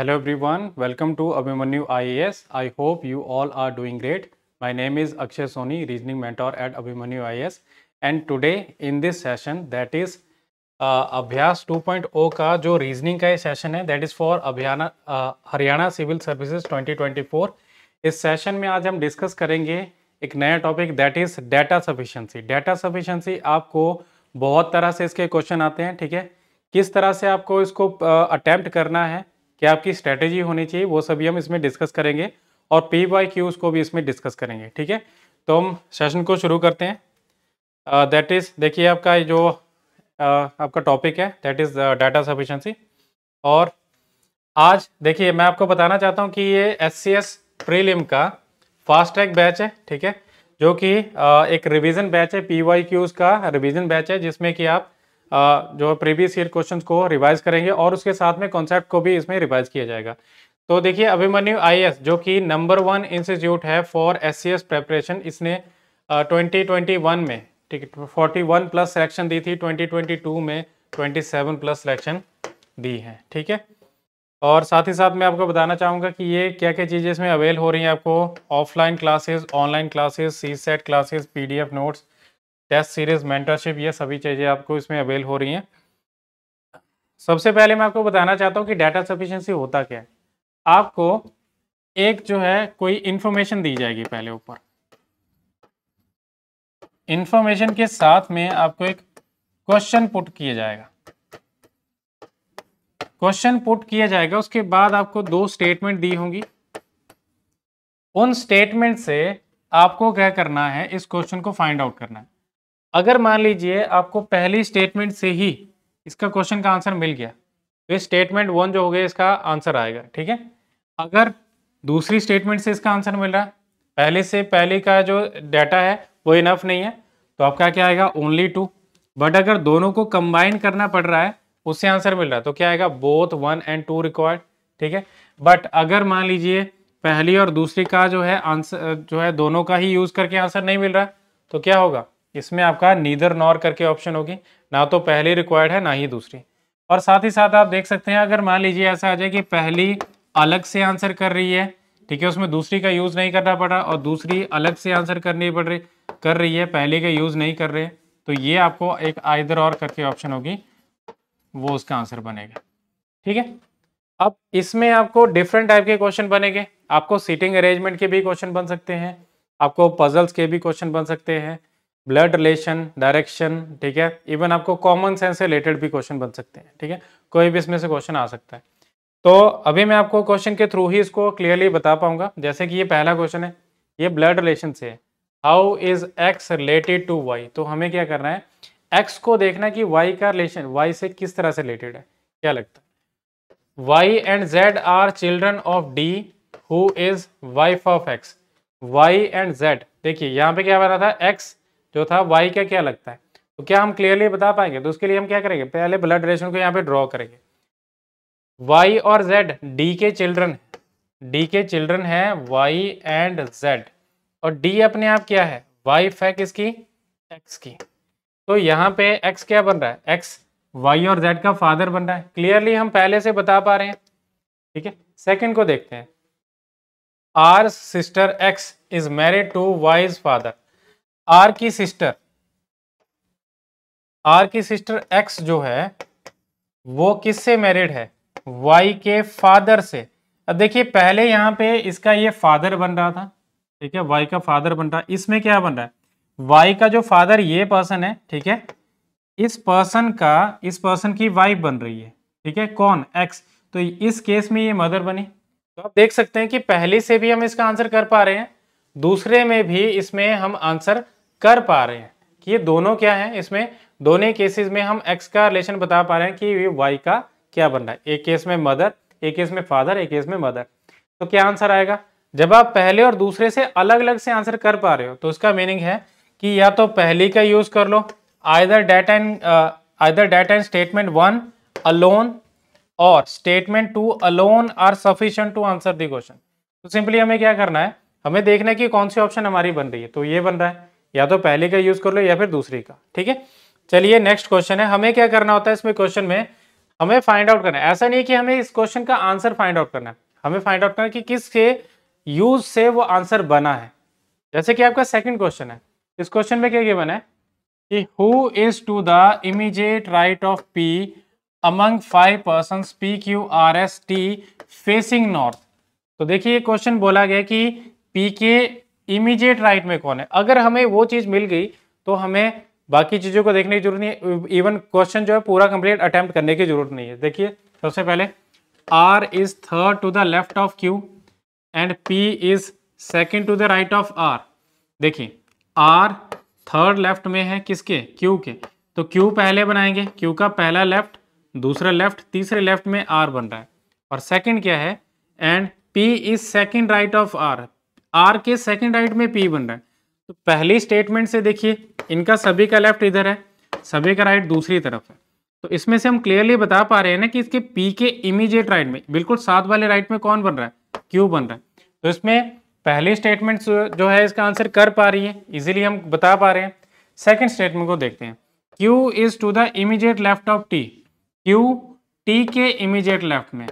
Hello everyone welcome to Abhimanyu I A S I hope you all are doing great my name is Akshay Soni reasoning mentor at Abhimanyu Abhimanyu S and today in this session that is Abhyas two point O का जो reasoning का session है that is for अभियाना Haryana civil services for इस session में आज हम discuss करेंगे एक नया topic that is data sufficiency data sufficiency आपको बहुत तरह से इसके क्वेश्चन आते हैं ठीक है किस तरह से आपको इसको अटैम्प्ट uh, करना है क्या आपकी स्ट्रैटेजी होनी चाहिए वो सभी हम इसमें डिस्कस करेंगे और पी वाई क्यूज़ को भी इसमें डिस्कस करेंगे ठीक है तो हम सेशन को शुरू करते हैं दैट uh, इज़ देखिए आपका जो uh, आपका टॉपिक है दैट इज़ डाटा सफिशेंसी और आज देखिए मैं आपको बताना चाहता हूँ कि ये एस सी एस प्रीलिम का फास्ट ट्रैक बैच है ठीक है जो कि uh, एक रिवीजन बैच है पी वाई क्यूज़ का रिवीजन बैच है जिसमें कि आप जो प्रीवियस ईयर क्वेश्चंस को रिवाइज करेंगे और उसके साथ में कॉन्सेप्ट को भी इसमें रिवाइज किया जाएगा तो देखिए अभिमन्यु आई जो कि नंबर वन इंस्टीट्यूट है फॉर एस सी प्रेपरेशन इसने ट्वेंटी ट्वेंटी वन में ठीक है फोर्टी वन प्लस सिलेक्शन दी थी ट्वेंटी ट्वेंटी टू में ट्वेंटी सेवन प्लस सिलेक्शन दी है ठीक है और साथ ही साथ मैं आपको बताना चाहूँगा कि ये क्या क्या चीज़ें इसमें अवेल हो रही हैं आपको offline classes online classes CSAT classes P notes test series mentorship ये सभी चीज़ें आपको इसमें अवेल हो रही हैं सबसे पहले मैं आपको बताना चाहता हूँ कि डाटा सफिशेंसी होता क्या है आपको एक जो है कोई इंफॉर्मेशन दी जाएगी पहले ऊपर इंफॉर्मेशन के साथ में आपको एक क्वेश्चन पुट किया जाएगा क्वेश्चन पुट किया जाएगा उसके बाद आपको दो स्टेटमेंट दी होंगी उन स्टेटमेंट से आपको क्या करना है इस क्वेश्चन को फाइंड आउट करना है अगर मान लीजिए आपको पहली स्टेटमेंट से ही इसका क्वेश्चन का आंसर मिल गया तो ये स्टेटमेंट वन जो हो गया इसका आंसर आएगा ठीक है अगर दूसरी स्टेटमेंट से इसका आंसर मिल रहा है पहले से पहले का जो डाटा है वो इनफ नहीं है तो आपका क्या आएगा ओनली टू बट अगर दोनों को कंबाइन करना पड़ रहा है उससे आंसर मिल रहा है तो क्या आएगा both one and two required ठीक है बट अगर मान लीजिए पहली और दूसरी का जो है आंसर जो है दोनों का ही यूज करके आंसर नहीं मिल रहा है, तो क्या होगा इसमें आपका नीदर नॉर करके ऑप्शन होगी ना तो पहली रिक्वायर्ड है ना ही दूसरी और साथ ही साथ आप देख सकते हैं अगर मान लीजिए ऐसा आ जाए कि पहली अलग से आंसर कर रही है ठीक है उसमें दूसरी का यूज़ नहीं करना पड़ रहा और दूसरी अलग से आंसर करनी पड़ रही कर रही है पहले का यूज़ नहीं कर रहे तो ये आपको एक आइदर और करके ऑप्शन होगी वो उसका आंसर बनेगा ठीक है अब इसमें आपको डिफरेंट टाइप के क्वेश्चन बनेंगे आपको सीटिंग अरेंजमेंट के भी क्वेश्चन बन सकते हैं आपको पजल्स के भी क्वेश्चन बन सकते हैं ब्लड रिलेशन डायरेक्शन ठीक है इवन आपको कॉमन सेंस से रिलेटेड भी क्वेश्चन बन सकते हैं ठीक है कोई भी इसमें से क्वेश्चन आ सकता है तो अभी मैं आपको क्वेश्चन के थ्रू ही इसको क्लियरली बता पाऊंगा जैसे कि ये पहला क्वेश्चन है ये ब्लड रिलेशन से है how is X related to Y तो हमें क्या करना है एक्स को देखना है कि वाई का रिलेशन वाई से किस तरह से रिलेटेड है क्या लगता है Y and Z are children of D who is wife of X Y and Z देखिए यहाँ पे क्या बना था एक्स जो था वाई का क्या लगता है तो क्या हम क्लियरली बता पाएंगे तो उसके लिए हम क्या करेंगे पहले ब्लड रिलेशन को यहाँ पे ड्रॉ करेंगे वाई और जेड डी के चिल्ड्रन डी के चिल्ड्रन है वाई एंड जेड और डी अपने आप क्या है वाइफ है किसकी एक्स की तो यहाँ पे एक्स क्या बन रहा है एक्स वाई और जेड का फादर बन रहा है क्लियरली हम पहले से बता पा रहे हैं ठीक है सेकेंड को देखते हैं R sister X is married to Y's father R की सिस्टर आर की सिस्टर एक्स जो है वो किससे मैरिड है वाई के फादर से अब देखिए पहले यहां पे इसका ये फादर बन रहा था ठीक है वाई का फादर बन रहा इसमें क्या बन रहा है वाई का जो फादर ये पर्सन है ठीक है इस पर्सन का इस पर्सन की वाइफ बन रही है ठीक है कौन एक्स तो इस केस में ये मदर बनी तो आप देख सकते हैं कि पहले से भी हम इसका आंसर कर पा रहे हैं दूसरे में भी इसमें हम आंसर कर पा रहे हैं कि ये दोनों क्या है इसमें दोनों केसेस में हम एक्स का रिलेशन बता पा रहे हैं कि ये वाई का क्या बन रहा है एक केस में मदर एक केस में फादर एक केस में मदर तो क्या आंसर आएगा जब आप पहले और दूसरे से अलग अलग से आंसर कर पा रहे हो तो उसका मीनिंग है कि या तो पहली का यूज कर लो either that and either that and statement one alone और statement two alone are sufficient to answer the question तो सिंपली हमें क्या करना है हमें देखना है कि कौन सी ऑप्शन हमारी बन रही है तो ये बन रहा है या तो पहले का यूज कर लो या फिर दूसरी का ठीक है चलिए नेक्स्ट क्वेश्चन है हमें क्या करना होता है इसमें क्वेश्चन में हमें फाइंड आउट करना है ऐसा नहीं कि हमें इस क्वेश्चन का आंसर फाइंड आउट करना है हमें फाइंड आउट करना है कि किसके यूज से वो आंसर बना है जैसे कि आपका सेकंड क्वेश्चन है इस क्वेश्चन में क्या क्या बना है कि who is to the immediate right of P among five person P Q R S T facing north तो देखिए ये क्वेश्चन बोला गया कि पी के इमीजिएट राइट में कौन है अगर हमें वो चीज़ मिल गई तो हमें बाकी चीज़ों को देखने की जरूरत नहीं है इवन क्वेश्चन जो है पूरा कंप्लीट अटैम्प्ट करने की जरूरत नहीं है देखिए सबसे पहले R is third to the left of Q and P is second to the right of R देखिए आर थर्ड लेफ्ट में है किसके क्यू के तो क्यू पहले बनाएंगे क्यू का पहला लेफ्ट दूसरा लेफ्ट तीसरे लेफ्ट में आर बन रहा है और सेकेंड क्या है and P is second right of R R के सेकेंड राइट में पी बन रहा है तो पहली स्टेटमेंट से देखिए इनका सभी का लेफ्ट इधर है सभी का राइट दूसरी तरफ है तो इसमें से हम क्लियरली बता पा रहे हैं ना कि इसके पी के इमीजिएट राइट में बिल्कुल साथ वाले राइट में कौन बन रहा है क्यू बन रहा है तो इसमें पहले स्टेटमेंट जो है इसका आंसर कर पा रही है इजिली हम बता पा रहे हैं सेकेंड स्टेटमेंट को देखते हैं Q is to the immediate left of T Q T के इमीजिएट लेफ्ट में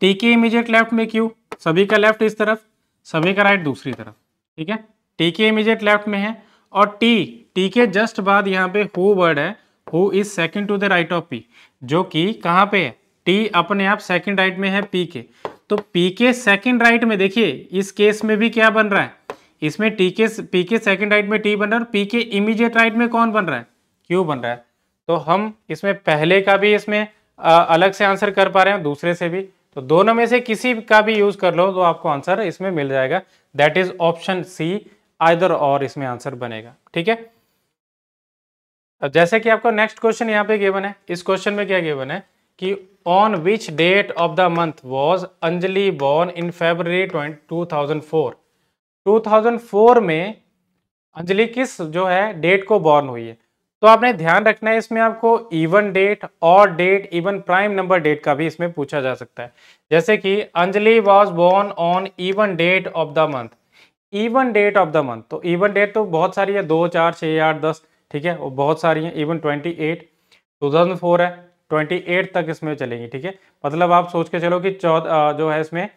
टी के इमीजिएट लेफ्ट में क्यू सभी का लेफ्ट इस तरफ सभी का राइट दूसरी तरफ ठीक है टी के इमीजिएट लेफ्ट में है और टी टी के जस्ट बाद यहाँ पे हु वर्ड है who is second to the right of P जो कि कहाँ पे है टी अपने आप सेकंड राइट में है पी के तो पी के सेकंड राइट में देखिए इस केस में भी क्या बन रहा है इसमें टी के पी के सेकेंड राइट में टी बन रहा है और पी के इमीजिएट राइट में कौन बन रहा है क्यों बन रहा है तो हम इसमें पहले का भी इसमें अलग से आंसर कर पा रहे हैं दूसरे से भी तो दोनों में से किसी का भी यूज कर लो तो आपको आंसर इसमें मिल जाएगा that is option C either और इसमें आंसर बनेगा ठीक है अब जैसे कि आपको नेक्स्ट क्वेश्चन यहाँ पे गेवन है इस क्वेश्चन में क्या गेवन है कि on which date of the month was Anjali born in February two thousand four में अंजलि किस जो है डेट को बॉर्न हुई है तो आपने ध्यान रखना है इसमें आपको इवन डेट और date even prime number date का भी इसमें पूछा जा सकता है जैसे कि Anjali was born on even date of the month even date of the month तो इवन डेट तो बहुत सारी है दो चार छः आठ दस ठीक है वो बहुत सारी हैं even twenty eight two thousand four है ट्वेंटी एट तक इसमें चलेंगी ठीक है मतलब आप सोच के चलो कि चौदह जो है इसमें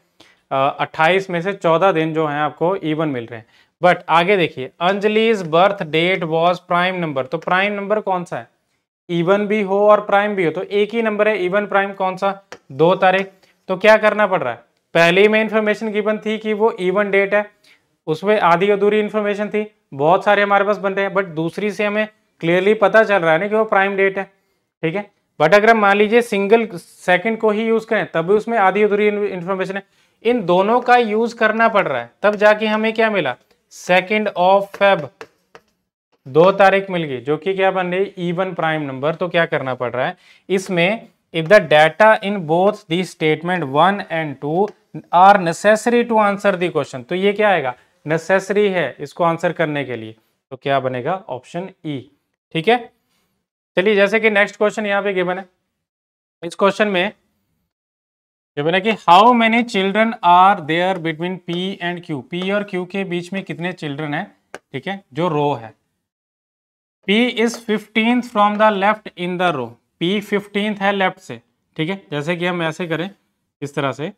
अट्ठाईस में से चौदह दिन जो हैं आपको इवन मिल रहे हैं बट आगे देखिए Anjali's birth date was prime number तो प्राइम नंबर कौन सा है इवन भी हो और प्राइम भी हो तो एक ही नंबर है इवन प्राइम कौन सा दो तारीख तो क्या करना पड़ रहा है पहले ही में इंफॉर्मेशन गिवन थी कि वो इवन डेट है उसमें आधी अधूरी इन्फॉर्मेशन थी बहुत सारे हमारे पास बन रहे हैं बट दूसरी से हमें क्लियरली पता चल रहा है ना कि वो प्राइम डेट है ठीक है बट अगर हम मान लीजिए सिंगल सेकंड को ही यूज करें तब भी उसमें आधी अधूरी इन्फॉर्मेशन है इन दोनों का यूज करना पड़ रहा है तब जाके हमें क्या मिला सेकेंड ऑफ फेब दो तारीख मिल गई जो कि क्या बन रही इवन प्राइम नंबर तो क्या करना पड़ रहा है इसमें if the data in both the statement one and two are necessary to answer the question तो ये क्या आएगा नेसेसरी है इसको आंसर करने के लिए तो क्या बनेगा ऑप्शन ई e। ठीक है चलिए जैसे कि नेक्स्ट क्वेश्चन यहां पे गिवन है इस क्वेश्चन में ये बोला कि how many children are there between P and Q P और क्यू के बीच में कितने चिल्ड्रन है ठीक है जो रो है P is fifteen from the left in the row P fifteen है लेफ्ट से ठीक है जैसे कि हम ऐसे करें इस तरह से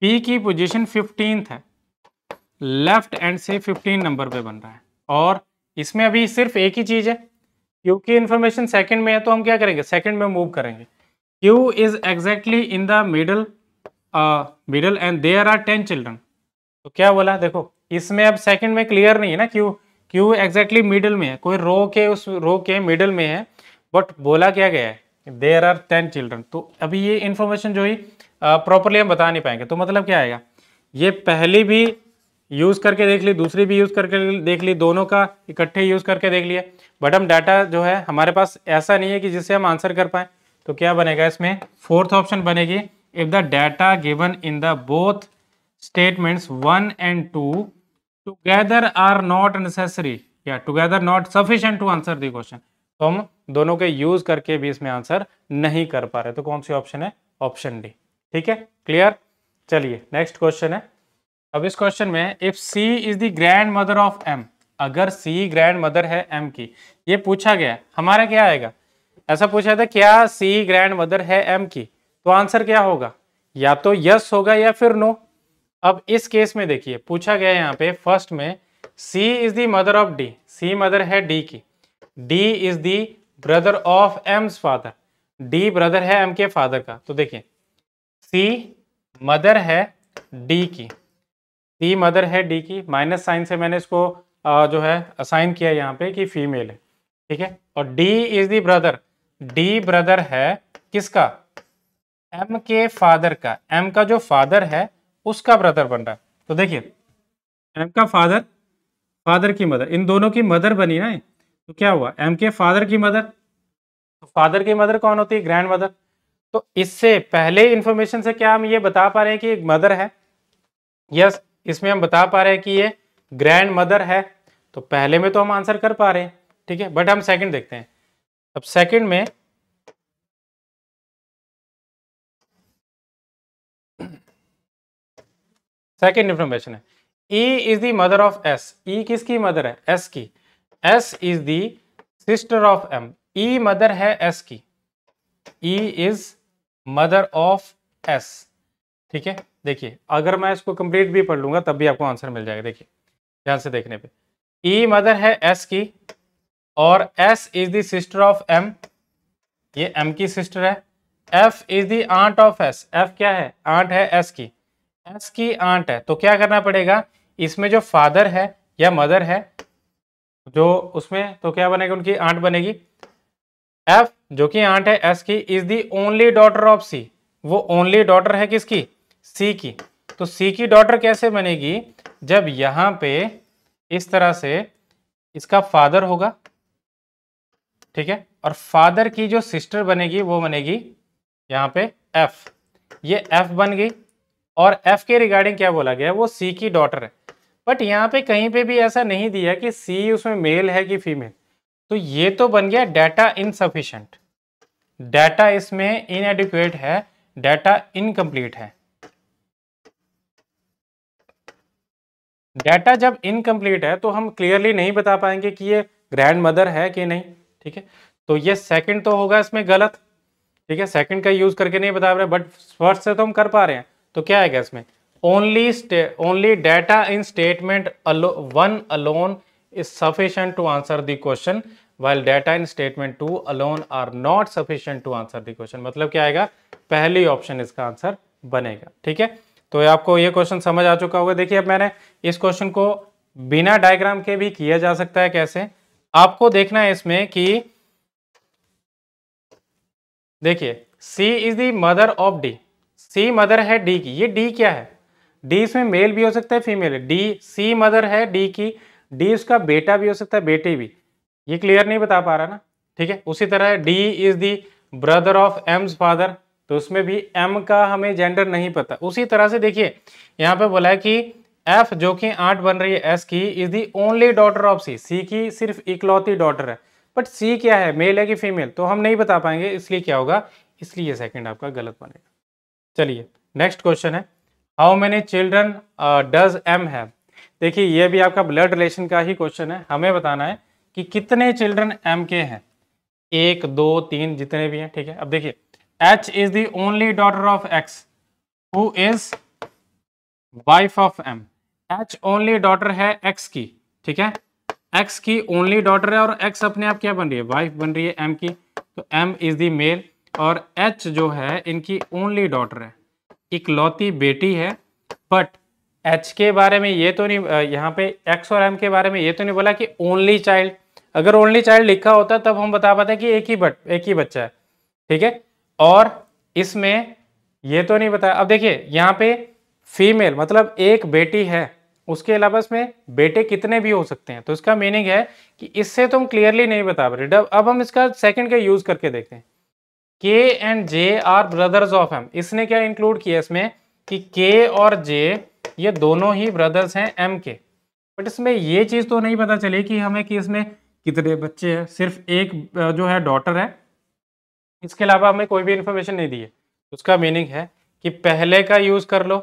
पी की पोजीशन फिफ्टीन है लेफ्ट एंड से फिफ्टीन नंबर पे बन रहा है और इसमें अभी सिर्फ एक ही चीज़ है क्योंकि इन्फॉर्मेशन सेकंड में है तो हम क्या करेंगे सेकंड में मूव करेंगे Q is exactly in the middle uh, middle and there are ten children. तो क्या बोला देखो इसमें अब सेकेंड में क्लियर नहीं है ना Q Q exactly middle middle में है कोई रो के उस रो के मिडिल में है बट बोला क्या गया है देर आर टेन चिल्ड्रन तो अभी ये इन्फॉर्मेशन जो ही प्रॉपरली uh, हम बता नहीं पाएंगे तो मतलब क्या आएगा ये पहली भी यूज़ करके देख ली दूसरी भी यूज़ करके देख ली दोनों का इकट्ठे यूज़ करके देख लिए बट हम डाटा जो है हमारे पास ऐसा नहीं है कि जिससे हम आंसर कर पाएँ तो क्या बनेगा इसमें फोर्थ ऑप्शन बनेगी if the data given in the both statements one and two together are not necessary या together not sufficient to answer the question तो हम दोनों के यूज करके भी इसमें आंसर नहीं कर पा रहे तो कौन सी ऑप्शन है ऑप्शन डी ठीक है क्लियर चलिए नेक्स्ट क्वेश्चन है अब इस क्वेश्चन में if C is the grandmother of M अगर सी ग्रैंड मदर है एम की ये पूछा गया हमारा क्या आएगा ऐसा पूछा था क्या सी ग्रैंड मदर है एम की तो आंसर क्या होगा या तो यस होगा या फिर नो अब इस केस में देखिए पूछा गया यहाँ पे फर्स्ट में C is the mother of D C mother है डी की D is the brother of M's father D brother है एम के फादर का तो देखिए सी मदर है डी की सी मदर है डी की माइनस साइन से मैंने इसको जो है असाइन किया यहाँ पे कि फीमेल है ठीक है और D is the brother D brother है किसका एम के फादर का एम का जो फादर है उसका ब्रदर बन रहा है तो देखिए एम का फादर फादर की मदर इन दोनों की मदर बनी ना तो क्या हुआ एम के फादर की मदर तो फादर की मदर कौन होती है ग्रैंड मदर तो इससे पहले इन्फॉर्मेशन से क्या हम ये बता पा रहे हैं कि एक मदर है यस इसमें हम बता पा रहे हैं कि ये ग्रैंड मदर है तो पहले में तो हम आंसर कर पा रहे हैं ठीक है बट हम सेकंड देखते हैं अब सेकंड में सेकंड इंफॉर्मेशन है E is the mother of S E किसकी मदर है एस की S is the sister of M E mother है एस की E is mother of S ठीक है देखिए अगर मैं इसको कंप्लीट भी पढ़ लूंगा तब भी आपको आंसर मिल जाएगा देखिए ध्यान से देखने पे ई e मदर है एस की और S is sister sister of M ये एम की सिस्टर है F is the aunt of S F क्या है आंट है एस की एस की आंट है तो क्या करना पड़ेगा इसमें जो फादर है या मदर है जो उसमें तो क्या बनेगा उनकी आंट बनेगी एफ जो कि आंट है एस की is the only daughter of C वो ओनली डॉटर है किसकी सी की तो सी की डॉटर कैसे बनेगी जब यहाँ पे इस तरह से इसका फादर होगा ठीक है और फादर की जो सिस्टर बनेगी वो बनेगी यहाँ पे एफ ये एफ बन गई और एफ के रिगार्डिंग क्या बोला गया वो सी की डॉटर है बट यहाँ पे कहीं पे भी ऐसा नहीं दिया कि सी उसमें मेल है कि फीमेल तो ये तो बन गया डाटा इनसफिशेंट डाटा इसमें इनएडिक्वेट है डाटा इनकम्प्लीट है डाटा जब इनकम्प्लीट है तो हम क्लियरली नहीं बता पाएंगे कि ये ग्रैंड मदर है कि नहीं ठीक है तो ये सेकंड तो होगा इसमें गलत ठीक है सेकंड का यूज करके नहीं बता रहे बट फर्स्ट से तो हम कर पा रहे हैं तो क्या आएगा इसमें only only data in statement one alone is sufficient to answer the question while data in statement two alone are not sufficient to answer the question मतलब क्या आएगा पहली ऑप्शन इसका आंसर बनेगा ठीक है तो आपको ये क्वेश्चन समझ आ चुका होगा देखिए अब मैंने इस क्वेश्चन को बिना डायग्राम के भी किया जा सकता है कैसे आपको देखना है इसमें कि देखिए C is the mother of D C mother है डी की ये डी क्या है डी इसमें मेल भी हो सकता है फीमेल डी सी मदर है डी की डी उसका बेटा भी हो सकता है बेटी भी ये क्लियर नहीं बता पा रहा ना ठीक है उसी तरह D is the brother of M's father तो उसमें भी एम का हमें जेंडर नहीं पता उसी तरह से देखिए यहाँ पे बोला है कि एफ जो कि आठ बन रही है एस की is the only daughter of C C की सिर्फ इकलौती डॉटर है बट सी क्या है मेल है कि फीमेल तो हम नहीं बता पाएंगे इसलिए क्या होगा इसलिए सेकंड आपका गलत बनेगा चलिए नेक्स्ट क्वेश्चन है how many children does M है देखिए ये भी आपका ब्लड रिलेशन का ही क्वेश्चन है हमें बताना है कि कितने चिल्ड्रन एम के हैं एक दो तीन जितने भी हैं ठीक है अब देखिए H is the only daughter of X who is wife of M H only daughter है एक्स की ठीक है एक्स की ओनली डॉटर है और एक्स अपने आप क्या बन रही है वाइफ बन रही है एम की तो एम इज दी मेल और एच जो है इनकी ओनली डॉटर है इकलौती बेटी है बट एच के बारे में ये तो नहीं यहाँ पे एक्स और एम के बारे में ये तो नहीं बोला कि ओनली चाइल्ड अगर ओनली चाइल्ड लिखा होता तब हम बता पाते कि एक ही बट एक ही बच्चा है ठीक है और इसमें ये तो नहीं बताया अब देखिए यहाँ पे फीमेल मतलब एक बेटी है उसके अलावा इसमें बेटे कितने भी हो सकते हैं तो इसका मीनिंग है कि इससे तुम तो क्लियरली नहीं बता पा रहे अब हम इसका सेकंड का यूज करके देखते हैं K and J are brothers of M इसने क्या इंक्लूड किया इसमें कि के और जे ये दोनों ही ब्रदर्स हैं एम के बट इसमें ये चीज़ तो नहीं पता चली कि हमें कि इसमें कितने बच्चे हैं सिर्फ एक जो है डॉटर है इसके अलावा हमें कोई भी इंफॉर्मेशन नहीं दी है उसका मीनिंग है कि पहले का यूज़ कर लो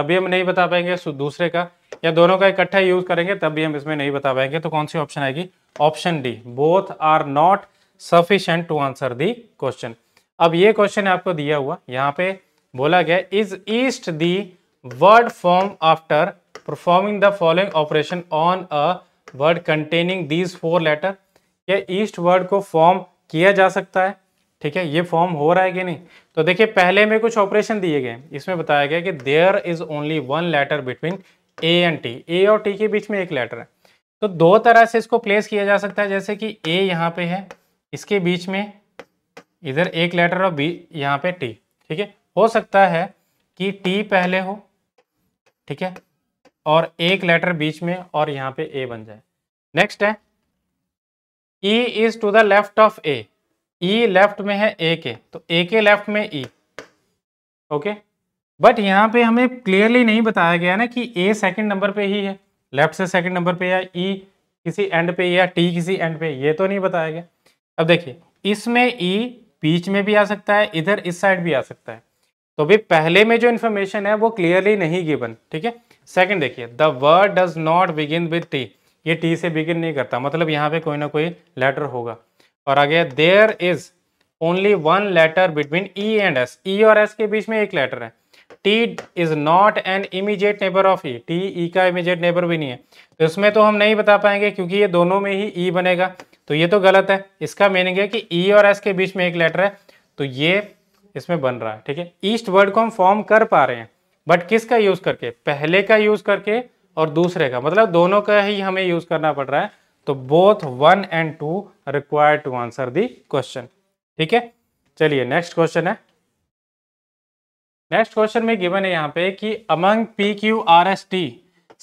तब भी हम नहीं बता पाएंगे दूसरे का या दोनों का इकट्ठा यूज करेंगे तब भी हम इसमें नहीं बता पाएंगे तो कौन सी ऑप्शन आएगी option D both are not sufficient to answer the question अब ये क्वेश्चन आपको दिया हुआ यहाँ पे बोला गया is east the word form after performing the following operation on a word containing these four letter क्या ईस्ट वर्ड को फॉर्म किया जा सकता है ठीक है ये फॉर्म हो रहा है कि नहीं तो देखिए पहले में कुछ ऑपरेशन दिए गए इसमें बताया गया कि there is only one letter between A and T A और टी के बीच में एक लेटर है तो दो तरह से इसको प्लेस किया जा सकता है जैसे कि ए यहाँ पे है इसके बीच में इधर एक लेटर और बी यहाँ पे टी ठीक है हो सकता है कि टी पहले हो ठीक है और एक लेटर बीच में और यहाँ पे ए बन जाए नेक्स्ट है E is to the left of A E e left में है ए के तो ए के लेफ्ट में ई ओके बट यहाँ पे हमें क्लियरली नहीं बताया गया ना कि ए सेकंड नंबर पे ही है लेफ्ट से सेकंड नंबर पे या ई e किसी एंड पे या टी किसी एंड पे ये तो नहीं बताया गया अब देखिए इसमें ई e बीच में भी आ सकता है इधर इस साइड भी आ सकता है तो भी पहले में जो इन्फॉर्मेशन है वो क्लियरली नहीं गिवन ठीक है सेकंड देखिए the word does not begin with T ये टी से बिगिन नहीं करता मतलब यहाँ पे कोई ना कोई लेटर होगा और आगे there is only one letter between E and S E और एस के बीच में एक लेटर है T is not an immediate neighbour of E T E का इमीजिएट नेबर भी नहीं है तो इसमें तो हम नहीं बता पाएंगे क्योंकि ये दोनों में ही ई e बनेगा तो ये तो गलत है इसका मीनिंग है कि ई e और एस के बीच में एक लेटर है तो ये इसमें बन रहा है ठीक है ईस्ट वर्ड को हम फॉर्म कर पा रहे हैं बट किसका यूज करके पहले का यूज करके और दूसरे का मतलब दोनों का ही हमें यूज करना पड़ रहा है तो both one and two required to answer the question ठीक है चलिए नेक्स्ट क्वेश्चन है नेक्स्ट क्वेश्चन में गिवन है यहाँ पे कि among P Q R S T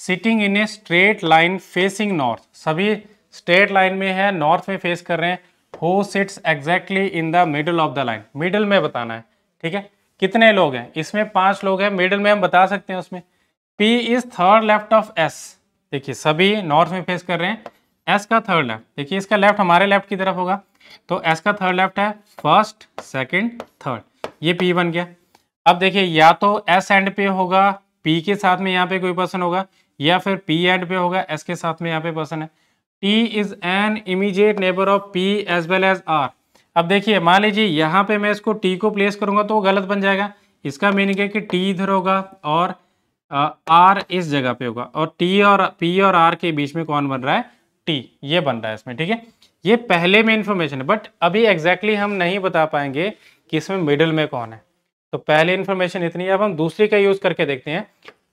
sitting in a straight line facing north सभी स्ट्रेट लाइन में है नॉर्थ में फेस कर रहे हैं who sits exactly in the middle of the line middle में बताना है ठीक है कितने लोग हैं इसमें पांच लोग हैं मिडल में हम बता सकते हैं उसमें P is third left of S देखिए सभी नॉर्थ में फेस कर रहे हैं एस का थर्ड लेफ्ट देखिए इसका लेफ्ट हमारे लेफ्ट की तरफ होगा तो एस का थर्ड लेफ्ट है फर्स्ट सेकंड थर्ड ये पी बन गया अब देखिए या तो एस एंड पे होगा पी के साथ में यहाँ पे कोई पर्सन होगा या फिर पी एंड पे होगा एस के साथ में यहाँ पे पर्सन है T is an immediate neighbour of P as well as R अब देखिए मान लीजिए यहाँ पे मैं इसको टी को प्लेस करूंगा तो वो गलत बन जाएगा इसका मीनिंग है कि टी इधर होगा और आर इस जगह पे होगा और टी और पी और आर के बीच में कौन बन रहा है टी ये बन रहा है इसमें ठीक है ये पहले में इंफॉर्मेशन है बट अभी एग्जैक्टली exactly हम नहीं बता पाएंगे कि इसमें मिडिल में कौन है तो पहले इन्फॉर्मेशन इतनी है अब हम दूसरी का यूज करके देखते हैं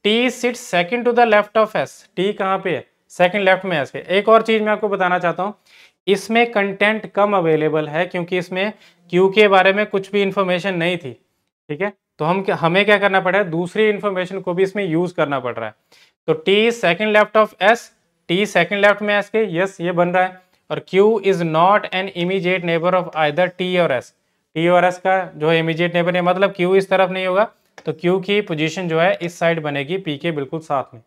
T sit second to the left of S T कहाँ पे है सेकेंड लेफ्ट में एस पे एक और चीज मैं आपको बताना चाहता हूँ इसमें कंटेंट कम अवेलेबल है क्योंकि इसमें क्यू के बारे में कुछ भी इन्फॉर्मेशन नहीं थी ठीक है तो हम हमें क्या करना पड़ रहा है दूसरी इन्फॉर्मेशन को भी इसमें यूज करना पड़ रहा है तो T second left of S T second left में एस के यस ये बन रहा है और Q is not an immediate neighbour of either T और एस टी और एस का जो है इमीजिएट नेबर है मतलब क्यू इस तरफ नहीं होगा तो क्यू की पोजिशन जो है इस साइड बनेगी पी के बिल्कुल साथ में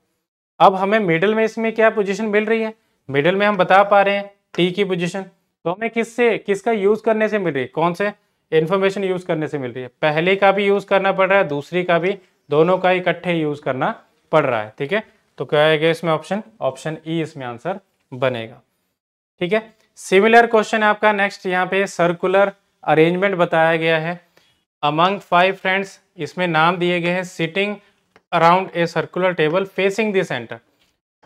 अब हमें मिडल में इसमें क्या पोजिशन मिल रही है मिडल में हम बता पा रहे हैं टी की पोजिशन तो हमें किससे किसका यूज करने से मिल रही है कौन से इन्फॉर्मेशन यूज करने से मिल रही है पहले का भी यूज करना पड़ रहा है दूसरी का भी दोनों का इकट्ठे यूज करना पड़ रहा है ठीक है तो क्या आएगा इसमें ऑप्शन ऑप्शन ई इसमें आंसर बनेगा ठीक है सिमिलर क्वेश्चन है आपका नेक्स्ट यहाँ पे सर्कुलर अरेंजमेंट बताया गया है अमंग फाइव फ्रेंड्स इसमें नाम दिए गए हैं sitting around a circular table facing the centre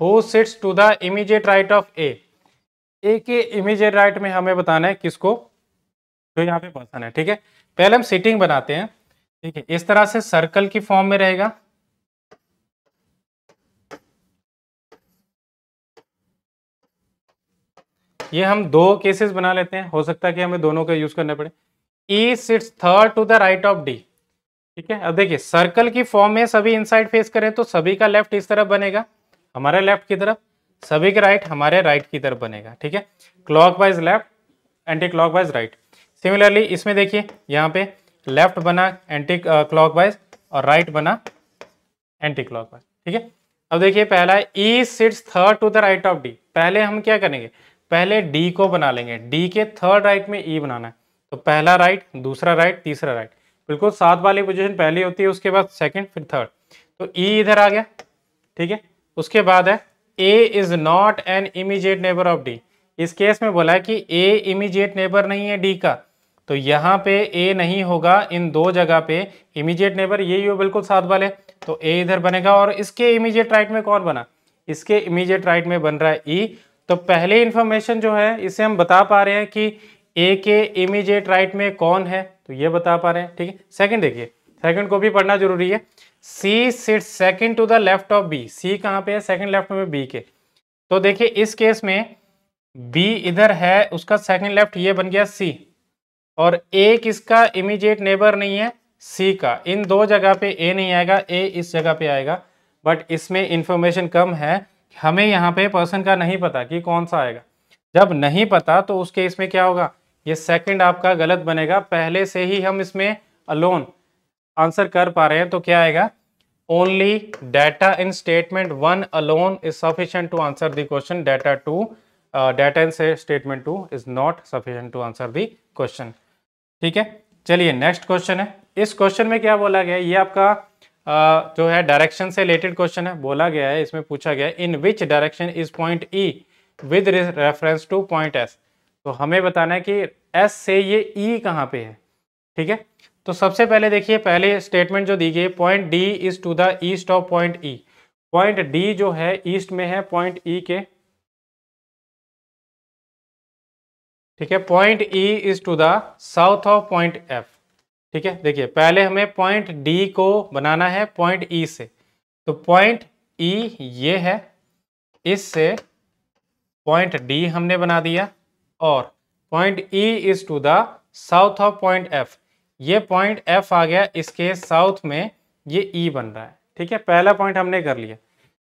who sits to the immediate right of A A के इमीजिएट राइट में हमें बताना है किसको जो यहाँ पे पर्सन है ठीक है पहले हम सिटिंग बनाते हैं ठीक है इस तरह से सर्कल की फॉर्म में रहेगा ये हम दो केसेस बना लेते हैं हो सकता है कि हमें दोनों का यूज करना पड़े E sits third to the right of D ठीक है अब देखिए सर्कल की फॉर्म में सभी इनसाइड फेस करें तो सभी का लेफ्ट इस तरफ बनेगा हमारे लेफ्ट की तरफ सभी का राइट हमारे राइट की तरफ बनेगा ठीक है clockwise left anti clockwise right similarly इसमें देखिए यहाँ पे लेफ्ट बना एंटी क्लॉक वाइज और राइट बना एंटी क्लॉक वाइज ठीक है अब देखिए पहला E sits third to the right of D पहले हम क्या करेंगे पहले डी को बना लेंगे डी के थर्ड राइट में ई e बनाना है तो पहला राइट दूसरा राइट तीसरा राइट बिल्कुल सात वाली पोजीशन पहली होती है उसके बाद सेकंड फिर थर्ड तो ई e इधर आ गया ठीक है उसके बाद है A is not an immediate neighbour of D इस केस में बोला है कि ए इमीजिएट नेबर नहीं है डी का तो यहाँ पे ए नहीं होगा इन दो जगह पे इमीजिएट नेबर यही हो बिल्कुल साथ वाले तो ए इधर बनेगा और इसके इमीजिएट राइट में कौन बना इसके इमीजिएट राइट में बन रहा है ई e, तो पहले इन्फॉर्मेशन जो है इसे हम बता पा रहे हैं कि ए के इमीजिएट राइट में कौन है तो ये बता पा रहे हैं ठीक है सेकंड देखिए सेकंड को भी पढ़ना जरूरी है C sit second to the left of B C कहाँ पे है सेकंड लेफ्ट में बी के तो देखिए इस केस में बी इधर है उसका सेकंड लेफ्ट ये बन गया सी और ए किसका इमीजिएट नेबर नहीं है सी का इन दो जगह पे ए नहीं आएगा ए इस जगह पे आएगा बट इसमें इंफॉर्मेशन कम है हमें यहाँ पे पर्सन का नहीं पता कि कौन सा आएगा जब नहीं पता तो उस केस में क्या होगा ये सेकंड आपका गलत बनेगा पहले से ही हम इसमें अलोन आंसर कर पा रहे हैं तो क्या आएगा only data in statement one alone is sufficient to answer the question data two data in statement two is not sufficient to answer the question ठीक है चलिए नेक्स्ट क्वेश्चन है इस क्वेश्चन में क्या बोला गया ये आपका जो है डायरेक्शन से रिलेटेड क्वेश्चन है बोला गया है इसमें पूछा गया है in which direction is point E with reference to point S तो हमें बताना है कि एस से ये ई e कहाँ पे है ठीक है तो सबसे पहले देखिए पहले स्टेटमेंट जो दी गई point D is to the east of point E point D जो है ईस्ट में है पॉइंट ई e के ठीक है point E is to the south of point F ठीक है देखिए पहले हमें पॉइंट डी को बनाना है पॉइंट ई e से तो पॉइंट ई e ये है इससे पॉइंट डी हमने बना दिया और point E is to the south of point F ये पॉइंट एफ आ गया इसके साउथ में ये ई e बन रहा है ठीक है पहला पॉइंट हमने कर लिया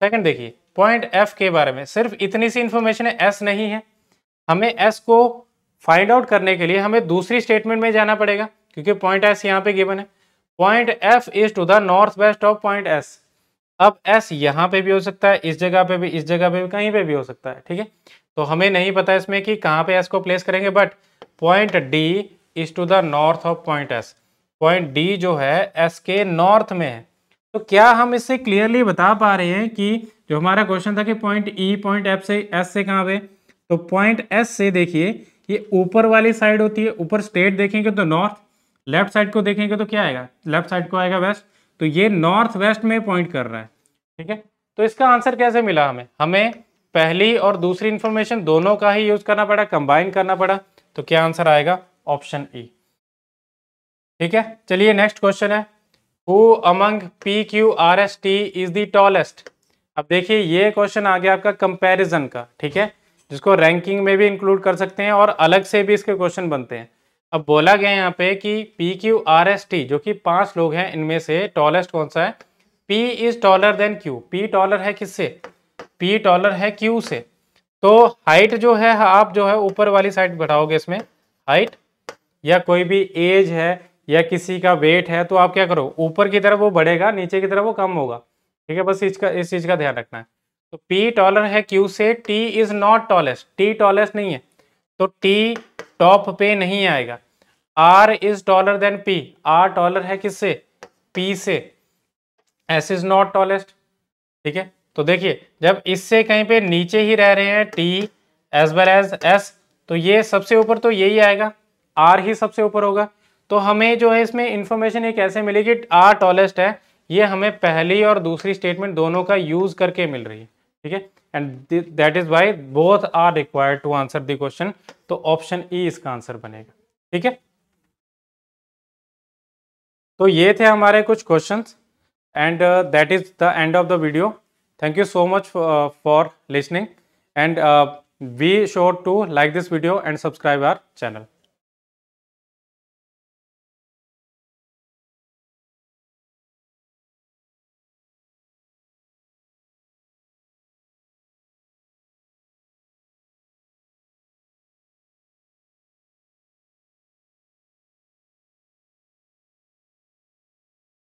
सेकंड देखिए पॉइंट एफ के बारे में सिर्फ इतनी सी इंफॉर्मेशन है एस नहीं है हमें एस को फाइंड आउट करने के लिए हमें दूसरी स्टेटमेंट में जाना पड़ेगा क्योंकि पॉइंट एस यहाँ पे गिवन है point F is to the north west of point S अब एस यहाँ पे भी हो सकता है इस जगह पे भी इस जगह पे भी कहीं पे भी हो सकता है ठीक है तो हमें नहीं पता इसमें कि कहाँ पे एस को प्लेस करेंगे but point D is to the north of point S point D जो है एस के नॉर्थ में है तो क्या हम इससे क्लियरली बता पा रहे हैं कि जो हमारा क्वेश्चन था कि पॉइंट ई पॉइंट एफ से एस से कहाँ पे तो पॉइंट एस से देखिए ये ऊपर वाली साइड होती है ऊपर स्टेट देखेंगे तो नॉर्थ लेफ्ट साइड को देखेंगे तो क्या आएगा लेफ्ट साइड को आएगा वेस्ट तो ये नॉर्थ वेस्ट में पॉइंट कर रहा है ठीक है तो इसका आंसर कैसे मिला हमें हमें पहली और दूसरी इन्फॉर्मेशन दोनों का ही यूज करना पड़ा कंबाइन करना पड़ा तो क्या आंसर आएगा ऑप्शन ई ठीक है चलिए नेक्स्ट क्वेश्चन है who among P Q R S T is the tallest अब देखिए ये क्वेश्चन आ गया आपका कंपैरिजन का ठीक है जिसको रैंकिंग में भी इंक्लूड कर सकते हैं और अलग से भी इसके क्वेश्चन बनते हैं अब बोला गया यहाँ पे कि P Q R S T जो कि पांच लोग हैं इनमें से टॉलेस्ट कौन सा है P is taller than Q P taller है किससे पी टॉलर है क्यू से तो हाइट जो है आप जो है ऊपर वाली साइड बढ़ाओगे इसमें हाइट या कोई भी एज है या किसी का वेट है तो आप क्या करो ऊपर की तरफ वो बढ़ेगा नीचे की तरफ वो कम होगा ठीक है बस इसका इस चीज़ का ध्यान रखना है तो पी टॉलर है क्यू से T is not tallest T tallest नहीं है तो टी टॉप पे नहीं आएगा R is taller than P R taller है किससे पी से एस इज नॉट टॉलेस्ट ठीक है तो देखिए जब इससे कहीं पे नीचे ही रह रहे हैं T as well as S तो ये सबसे ऊपर तो यही आएगा आर ही सबसे ऊपर होगा तो हमें जो है इसमें इंफॉर्मेशन एक ऐसे मिलेगी आर टॉलेस्ट है ये हमें पहली और दूसरी स्टेटमेंट दोनों का यूज करके मिल रही है ठीक है and that is why both are required to answer the question तो ऑप्शन ई e इसका आंसर बनेगा ठीक है तो ये थे हमारे कुछ question and that is the end of the video thank you so much for listening and we sure to like this video and subscribe our channel